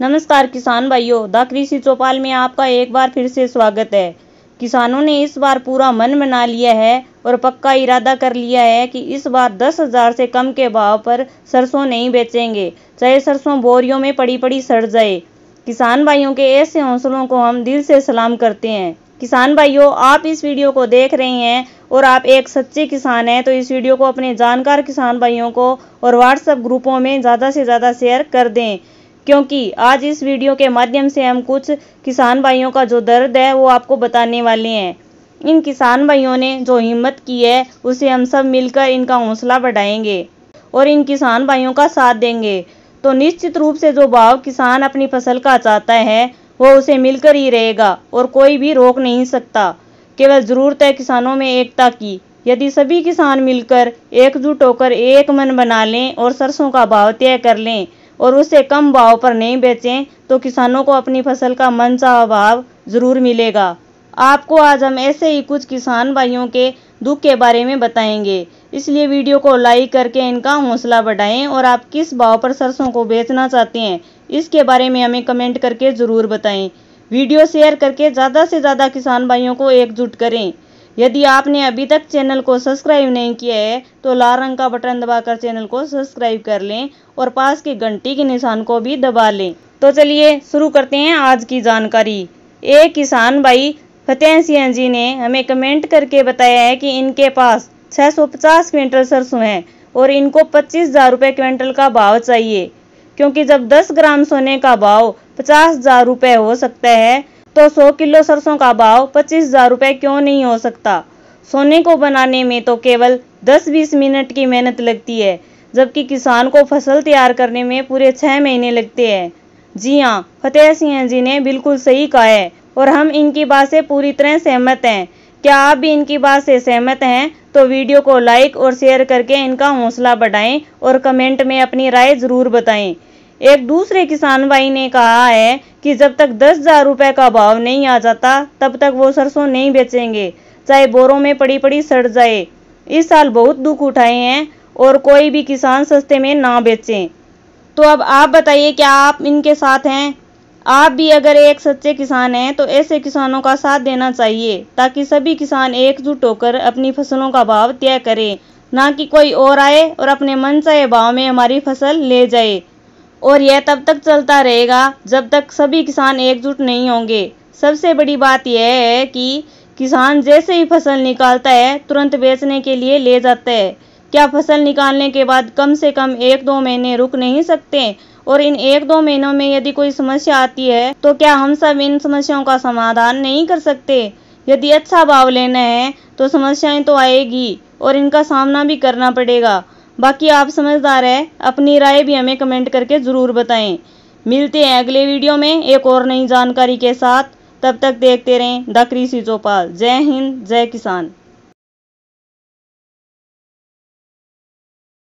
नमस्कार किसान भाइयों द कृषि चौपाल में आपका एक बार फिर से स्वागत है किसानों ने इस बार पूरा मन बना लिया है और पक्का इरादा कर लिया है कि इस बार दस हजार से कम के भाव पर सरसों नहीं बेचेंगे चाहे सरसों बोरियों में पड़ी पड़ी सड़ जाए किसान भाइयों के ऐसे हौसलों को हम दिल से सलाम करते हैं किसान भाइयों आप इस वीडियो को देख रहे हैं और आप एक सच्चे किसान हैं तो इस वीडियो को अपने जानकार किसान भाइयों को और व्हाट्सएप ग्रुपों में ज़्यादा से ज़्यादा शेयर कर दें क्योंकि आज इस वीडियो के माध्यम से हम कुछ किसान भाइयों का जो दर्द है वो आपको बताने वाले हैं इन किसान भाइयों ने जो हिम्मत की है उसे हम सब मिलकर इनका हौसला बढ़ाएंगे और इन किसान भाइयों का साथ देंगे तो निश्चित रूप से जो भाव किसान अपनी फसल का चाहता है वो उसे मिलकर ही रहेगा और कोई भी रोक नहीं सकता केवल ज़रूरत है किसानों में एकता की यदि सभी किसान मिलकर एकजुट होकर एक मन बना लें और सरसों का भाव तय कर लें और उसे कम भाव पर नहीं बेचें तो किसानों को अपनी फसल का मन भाव ज़रूर मिलेगा आपको आज हम ऐसे ही कुछ किसान भाइयों के दुख के बारे में बताएंगे इसलिए वीडियो को लाइक करके इनका हौसला बढ़ाएं और आप किस भाव पर सरसों को बेचना चाहते हैं इसके बारे में हमें कमेंट करके ज़रूर बताएं वीडियो शेयर करके ज़्यादा से ज़्यादा किसान भाइयों को एकजुट करें यदि आपने अभी तक चैनल को सब्सक्राइब नहीं किया है तो लाल रंग का बटन दबाकर चैनल को सब्सक्राइब कर लें और पास के घंटी के निशान को भी दबा लें तो चलिए शुरू करते हैं आज की जानकारी एक किसान भाई फतेह सिंह जी ने हमें कमेंट करके बताया है कि इनके पास 650 क्विंटल सरसों है और इनको पच्चीस हज़ार रुपये क्विंटल का भाव चाहिए क्योंकि जब दस ग्राम सोने का भाव पचास हज़ार रुपये हो सकता है तो 100 किलो सरसों का भाव पच्चीस हजार रुपए क्यों नहीं हो सकता सोने को बनाने में तो केवल 10-20 मिनट की मेहनत लगती है जबकि किसान को फसल तैयार करने में पूरे छह महीने लगते हैं जी हाँ फतेह सिंह जी ने बिल्कुल सही कहा है और हम इनकी बात से पूरी तरह सहमत हैं क्या आप भी इनकी बात से सहमत हैं तो वीडियो को लाइक और शेयर करके इनका हौसला बढ़ाएं और कमेंट में अपनी राय ज़रूर बताएं एक दूसरे किसान भाई ने कहा है कि जब तक दस हजार रुपए का भाव नहीं आ जाता तब तक वो सरसों नहीं बेचेंगे चाहे बोरों में पड़ी पड़ी सड़ जाए इस साल बहुत दुख उठाए हैं और कोई भी किसान सस्ते में ना बेचे तो अब आप बताइए क्या आप इनके साथ हैं आप भी अगर एक सच्चे किसान हैं तो ऐसे किसानों का साथ देना चाहिए ताकि सभी किसान एकजुट होकर अपनी फसलों का भाव तय करें ना कि कोई और आए और अपने मन चाहे भाव में हमारी फसल ले जाए और यह तब तक चलता रहेगा जब तक सभी किसान एकजुट नहीं होंगे सबसे बड़ी बात यह है कि किसान जैसे ही फसल निकालता है तुरंत बेचने के लिए ले जाता है क्या फसल निकालने के बाद कम से कम एक दो महीने रुक नहीं सकते और इन एक दो महीनों में यदि कोई समस्या आती है तो क्या हम सब इन समस्याओं का समाधान नहीं कर सकते यदि अच्छा भाव लेना है तो समस्याएं तो आएगी और इनका सामना भी करना पड़ेगा बाकी आप समझदार है अपनी राय भी हमें कमेंट करके ज़रूर बताएं मिलते हैं अगले वीडियो में एक और नई जानकारी के साथ तब तक देखते रहें द कृषि चौपाल जय हिंद जय किसान